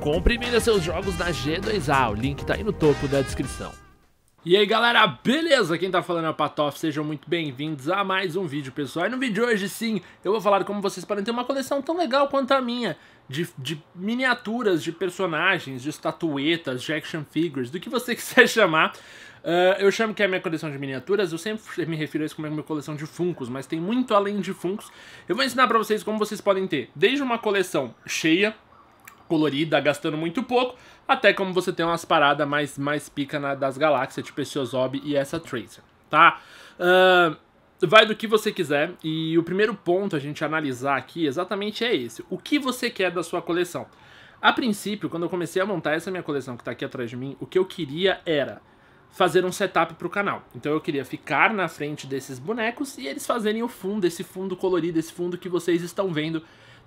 Compre e venda seus jogos na G2A, o link tá aí no topo da descrição. E aí galera, beleza? Quem tá falando é o Patoff, sejam muito bem-vindos a mais um vídeo, pessoal. E no vídeo de hoje, sim, eu vou falar como vocês podem ter uma coleção tão legal quanto a minha, de, de, miniaturas, de personagens, de estatuetas, de action figures, do que você quiser chamar. Uh, eu chamo que é a minha coleção de miniaturas, eu sempre me refiro a isso como a minha coleção de funcos, mas tem muito além de funcos. Eu vou ensinar pra vocês como vocês podem ter, desde uma coleção cheia, colorida, gastando muito pouco, até como você tem umas paradas mais, mais pica na, das galáxias, tipo esse Ozob e essa Tracer, tá? Uh, vai do que você quiser, e o primeiro ponto a gente analisar aqui exatamente é esse. O que você quer da sua coleção? A princípio, quando eu comecei a montar essa minha coleção que está aqui atrás de mim, o que eu queria era fazer um setup para o canal. Então eu queria ficar na frente desses bonecos e eles fazerem o fundo, esse fundo colorido, esse fundo que vocês estão vendo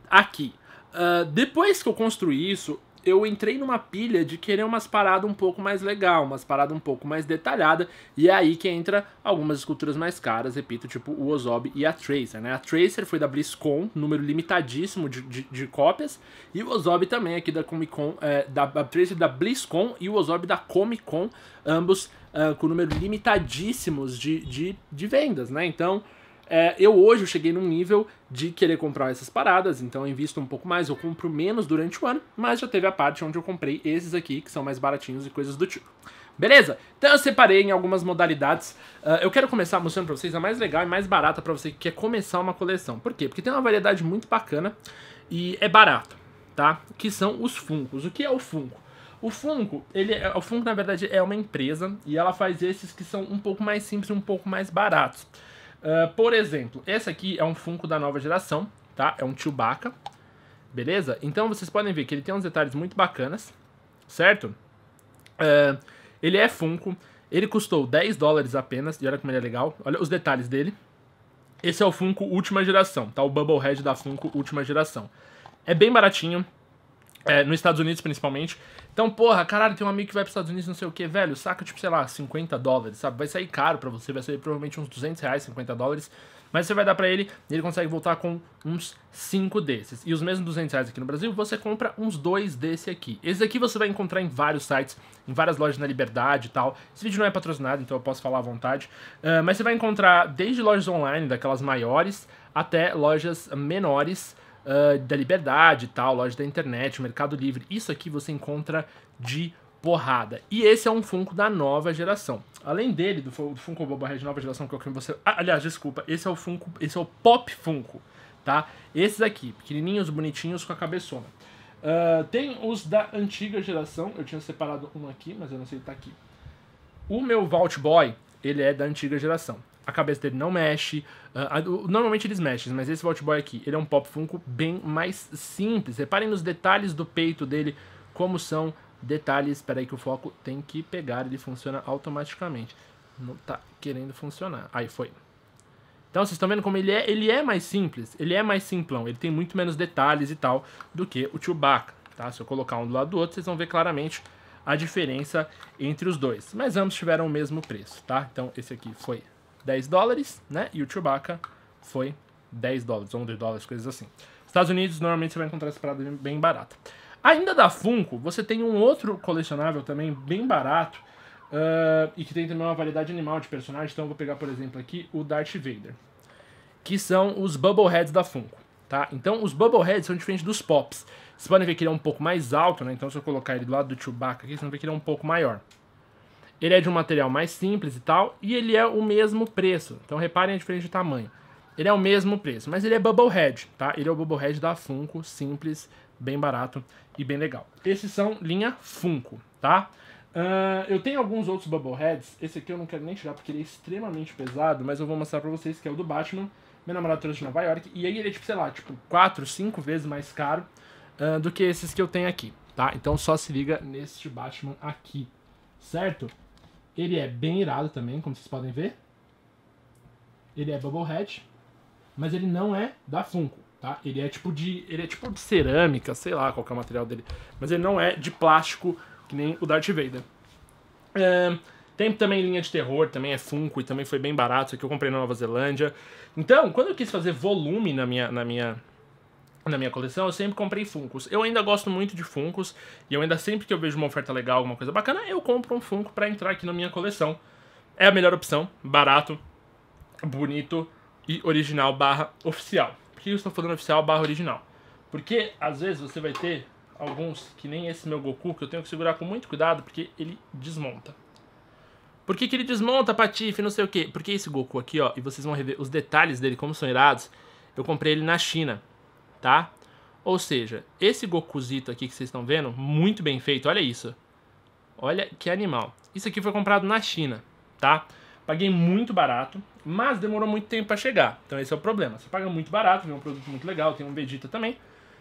aqui. Ah, depois que eu construí isso, eu entrei numa pilha de querer umas paradas um pouco mais legal, umas paradas um pouco mais detalhada, e é aí que entra algumas esculturas mais caras, repito, tipo o Ozob e a Tracer, né? A Tracer foi da BlizzCon, número limitadíssimo de, de, de cópias, e o Ozob também aqui da Comic Con, é, da, a Tracer da BlizzCon e o Ozob da Comic Con, ambos uh, com número limitadíssimos de, de, de vendas, né? Então... É, eu hoje eu cheguei num nível de querer comprar essas paradas, então eu invisto um pouco mais, eu compro menos durante o ano, mas já teve a parte onde eu comprei esses aqui, que são mais baratinhos e coisas do tipo. Beleza? Então eu separei em algumas modalidades. Uh, eu quero começar mostrando pra vocês a mais legal e mais barata para você que quer começar uma coleção. Por quê? Porque tem uma variedade muito bacana e é barata, tá? Que são os Funcos. O que é o Funko? O Funko, ele, é, o Funko na verdade é uma empresa e ela faz esses que são um pouco mais simples e um pouco mais baratos. Ah, por exemplo, esse aqui é um Funko da nova geração, tá? É um Chewbacca, beleza? Então vocês podem ver que ele tem uns detalhes muito bacanas, certo? Uh, ele é Funko, ele custou 10 dólares apenas, e olha como ele é legal. Olha os detalhes dele. Esse é o Funko última geração, tá? O Bubblehead da Funko última geração. É bem baratinho, é, nos Estados Unidos, principalmente. Então, porra, caralho, tem um amigo que vai pros Estados Unidos, não sei o que, velho, saca, tipo, sei lá, 50 dólares, sabe? Vai sair caro para você, vai sair provavelmente uns 200 reais, 50 dólares. Mas você vai dar para ele e ele consegue voltar com uns 5 desses. E os mesmos 200 reais aqui no Brasil, você compra uns 2 desse aqui. Esse aqui você vai encontrar em vários sites, em várias lojas na Liberdade e tal. Esse vídeo não é patrocinado, então eu posso falar à vontade. Uh, mas você vai encontrar desde lojas online, daquelas maiores, até lojas menores, uh, da Liberdade e tal, loja da internet, Mercado Livre. Isso aqui você encontra de porrada. E esse é um Funko da nova geração. Além dele, do, do Funko Boba de nova geração, que é o que você... Ah, aliás, desculpa, esse é o Funko, esse é o Pop Funko, tá? Esses aqui, pequenininhos, bonitinhos, com a cabeçona. Uh, tem os da antiga geração, eu tinha separado um aqui, mas eu não sei se tá aqui. O meu Vault Boy, ele é da antiga geração a cabeça dele não mexe. Uh, normalmente eles mexem, mas esse Vault Boy aqui, ele é um Pop Funko bem mais simples. Reparem nos detalhes do peito dele, como são detalhes. Espera aí que o foco tem que pegar, ele funciona automaticamente. Não tá querendo funcionar. Aí foi. Então vocês estão vendo como ele é, ele é mais simples, ele é mais simplão, ele tem muito menos detalhes e tal do que o Chewbacca, tá? Se eu colocar um do lado do outro, vocês vão ver claramente a diferença entre os dois. Mas ambos tiveram o mesmo preço, tá? Então esse aqui foi 10 dólares, né? E o Chewbacca foi 10 dólares, 11 dólares, coisas assim. Estados Unidos, normalmente você vai encontrar essa parada bem barata. Ainda da Funko, você tem um outro colecionável também bem barato uh, e que tem também uma variedade animal de personagens. Então eu vou pegar, por exemplo, aqui o Darth Vader, que são os Bubbleheads da Funko. Tá? Então os Bubbleheads são diferentes dos Pops. Vocês podem ver que ele é um pouco mais alto, né? Então se eu colocar ele do lado do Chewbacca aqui, vocês vão ver que ele é um pouco maior. Ele é de um material mais simples e tal, e ele é o mesmo preço. Então reparem a diferença de tamanho. Ele é o mesmo preço, mas ele é Bubblehead, tá? Ele é o Bubblehead da Funko, simples, bem barato e bem legal. Esses são linha Funko, tá? Uh, eu tenho alguns outros Bubbleheads, esse aqui eu não quero nem tirar porque ele é extremamente pesado, mas eu vou mostrar pra vocês que é o do Batman, meu namorado trouxe de Nova York, e aí ele é, tipo, sei lá, tipo, 4, 5 vezes mais caro uh, do que esses que eu tenho aqui, tá? Então só se liga neste Batman aqui, certo? Ele é bem irado também, como vocês podem ver. Ele é Bubblehead, mas ele não é da Funko, tá? Ele é tipo de, ele é tipo de cerâmica, sei lá qual é o material dele, mas ele não é de plástico que nem o Darth Vader. É, tem também linha de terror, também é Funko e também foi bem barato, isso aqui eu comprei na Nova Zelândia. Então, quando eu quis fazer volume na minha, na minha na minha coleção, eu sempre comprei Funkos. Eu ainda gosto muito de Funkos, e eu ainda sempre que eu vejo uma oferta legal, alguma coisa bacana, eu compro um Funko para entrar aqui na minha coleção. É a melhor opção, barato, bonito e original barra oficial. Por que eu estou falando oficial barra original? Porque, às vezes, você vai ter alguns, que nem esse meu Goku, que eu tenho que segurar com muito cuidado, porque ele desmonta. Por que, que ele desmonta, Patife, não sei o quê? Porque esse Goku aqui, ó, e vocês vão rever os detalhes dele, como são irados, eu comprei ele na China tá? Ou seja, esse Gokuzito aqui que vocês estão vendo, muito bem feito, olha isso. Olha que animal. Isso aqui foi comprado na China, tá? Paguei muito barato, mas demorou muito tempo para chegar. Então esse é o problema. Você paga muito barato, vem um produto muito legal, tem um Vegeta também.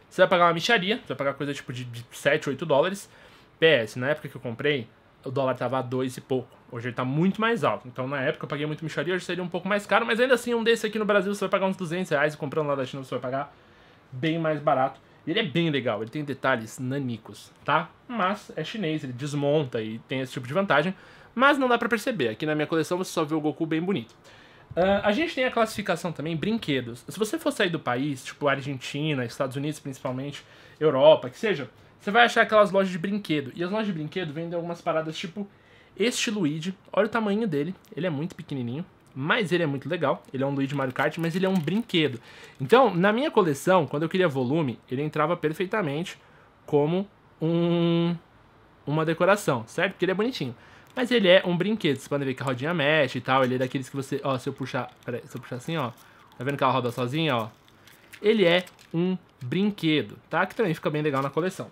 Você vai pagar uma micharia, você vai pagar coisa tipo de, de 7, 8 dólares. PS, na época que eu comprei, o dólar tava a 2 e pouco. Hoje ele tá muito mais alto. Então na época eu paguei muito micharia, hoje seria um pouco mais caro, mas ainda assim um desse aqui no Brasil você vai pagar uns 200 reais e comprando lá da China você vai pagar bem mais barato. Ele é bem legal, ele tem detalhes nanicos, tá? Mas é chinês, ele desmonta e tem esse tipo de vantagem. Mas não dá para perceber, aqui na minha coleção você só vê o Goku bem bonito. Uh, a gente tem a classificação também, brinquedos. Se você for sair do país, tipo Argentina, Estados Unidos principalmente, Europa, que seja, você vai achar aquelas lojas de brinquedo. E as lojas de brinquedo vendem algumas paradas tipo este Luigi. Olha o tamanho dele, ele é muito pequenininho mas ele é muito legal. Ele é um Luigi Mario Kart, mas ele é um brinquedo. Então, na minha coleção, quando eu queria volume, ele entrava perfeitamente como um uma decoração, certo? Porque ele é bonitinho. Mas ele é um brinquedo. Vocês podem ver que a rodinha mexe e tal. Ele é daqueles que você... Ó, se eu puxar... se eu puxar assim, ó. Tá vendo que ela roda sozinha, ó? Ele é um brinquedo, tá? Que também fica bem legal na coleção.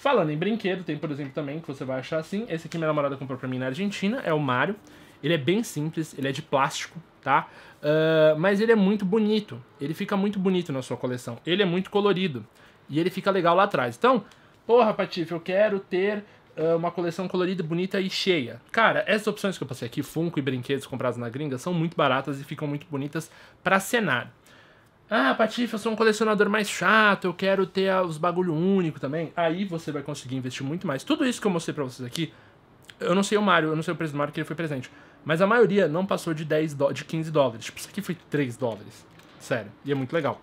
Falando em brinquedo, tem, por exemplo, também, que você vai achar assim. Esse aqui minha namorada comprou pra mim na Argentina. É o Mario. Ele é bem simples, ele é de plástico, tá? Uh, mas ele é muito bonito. Ele fica muito bonito na sua coleção. Ele é muito colorido. E ele fica legal lá atrás. Então, porra, Patife, eu quero ter uh, uma coleção colorida, bonita e cheia. Cara, essas opções que eu passei aqui, Funko e brinquedos comprados na gringa, são muito baratas e ficam muito bonitas para cenário. Ah, Patife, eu sou um colecionador mais chato, eu quero ter ah, os bagulho único também. Aí você vai conseguir investir muito mais. Tudo isso que eu mostrei pra vocês aqui, eu não sei o Mario, eu não sei o preço do Mario que ele foi presente. Mas a maioria não passou de, 10 de 15 dólares. Tipo, isso aqui foi 3 dólares. Sério. E é muito legal.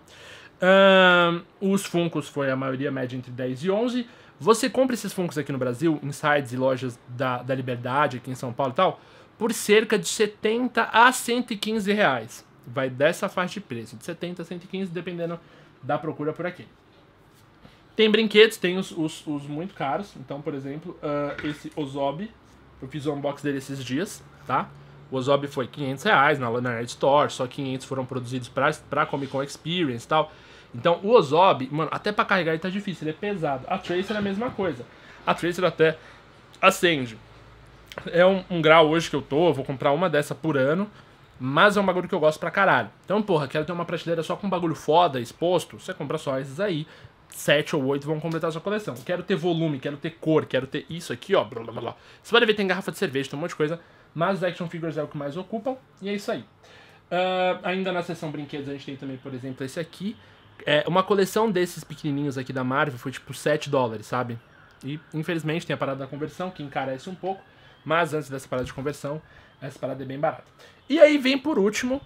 Uh, os Funcos foi a maioria média entre 10 e 11. Você compra esses Funcos aqui no Brasil, em sites e lojas da, da Liberdade, aqui em São Paulo e tal, por cerca de 70 a 115 reais. Vai dessa faixa de preço, de 70 a 115, dependendo da procura por aqui. Tem brinquedos, tem os, os, os muito caros. Então, por exemplo, uh, esse Ozob, eu fiz o unboxing dele esses dias tá? O Ozob foi 500 reais na, na Nerd Store, só 500 foram produzidos pra, pra Comic Con Experience e tal. Então, o Ozob, mano, até pra carregar ele tá difícil, ele é pesado. A Tracer é a mesma coisa. A Tracer até acende. É um, um grau hoje que eu tô, eu vou comprar uma dessa por ano, mas é um bagulho que eu gosto pra caralho. Então, porra, quero ter uma prateleira só com bagulho foda exposto, você compra só esses aí. Sete ou oito vão completar a sua coleção. Quero ter volume, quero ter cor, quero ter isso aqui, ó. Blá, blá, blá. Você pode ver, tem garrafa de cerveja, tem um monte de coisa mas os action figures é o que mais ocupam, e é isso aí. Uh, ainda na seção brinquedos, a gente tem também, por exemplo, esse aqui. É, uma coleção desses pequenininhos aqui da Marvel foi tipo 7 dólares, sabe? E infelizmente tem a parada da conversão, que encarece um pouco. Mas antes dessa parada de conversão, essa parada é bem barata. E aí vem por último, uh,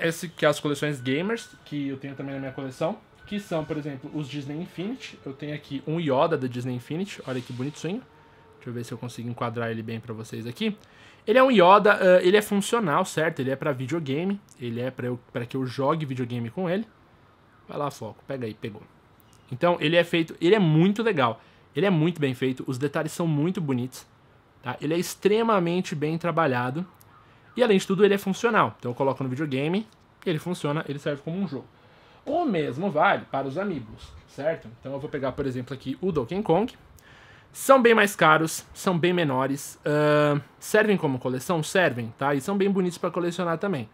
esse que é as coleções gamers, que eu tenho também na minha coleção. Que são, por exemplo, os Disney Infinity. Eu tenho aqui um Yoda da Disney Infinity. Olha que bonitinho. Deixa eu ver se eu consigo enquadrar ele bem para vocês aqui. Ele é um Yoda, uh, ele é funcional, certo? Ele é para videogame, ele é para que eu jogue videogame com ele. Vai lá, foco, pega aí, pegou. Então, ele é feito, ele é muito legal. Ele é muito bem feito, os detalhes são muito bonitos, tá? Ele é extremamente bem trabalhado. E além de tudo, ele é funcional. Então eu coloco no videogame, ele funciona, ele serve como um jogo. O mesmo vale para os amigos, certo? Então eu vou pegar, por exemplo, aqui o Donkey Kong, são bem mais caros, são bem menores, uh, servem como coleção? Servem, tá? E são bem bonitos para colecionar também.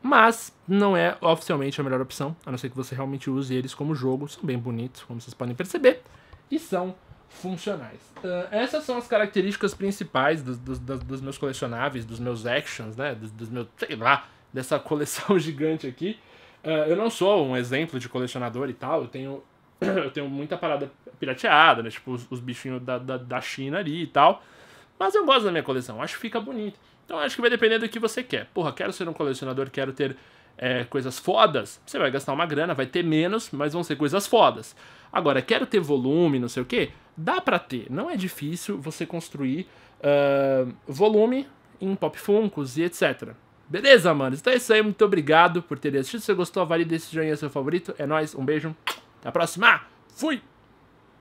Mas não é oficialmente a melhor opção, a não ser que você realmente use eles como jogo. São bem bonitos, como vocês podem perceber, e são funcionais. Uh, essas são as características principais dos, dos, dos, meus colecionáveis, dos meus actions, né? Dos, dos meus, sei lá, dessa coleção gigante aqui. Uh, eu não sou um exemplo de colecionador e tal, eu tenho eu tenho muita parada pirateada, né? Tipo, os, os bichinhos da, da, da, China ali e tal. Mas eu gosto da minha coleção, acho que fica bonito. Então acho que vai depender do que você quer. Porra, quero ser um colecionador, quero ter é, coisas fodas. Você vai gastar uma grana, vai ter menos, mas vão ser coisas fodas. Agora, quero ter volume, não sei o quê. Dá pra ter. Não é difícil você construir uh, volume em Pop Funkos e etc. Beleza, mano? Então é isso aí. Muito obrigado por ter assistido. Se você gostou, avalie desse joinha seu favorito. É nóis, um beijo. Até a próxima. Fui!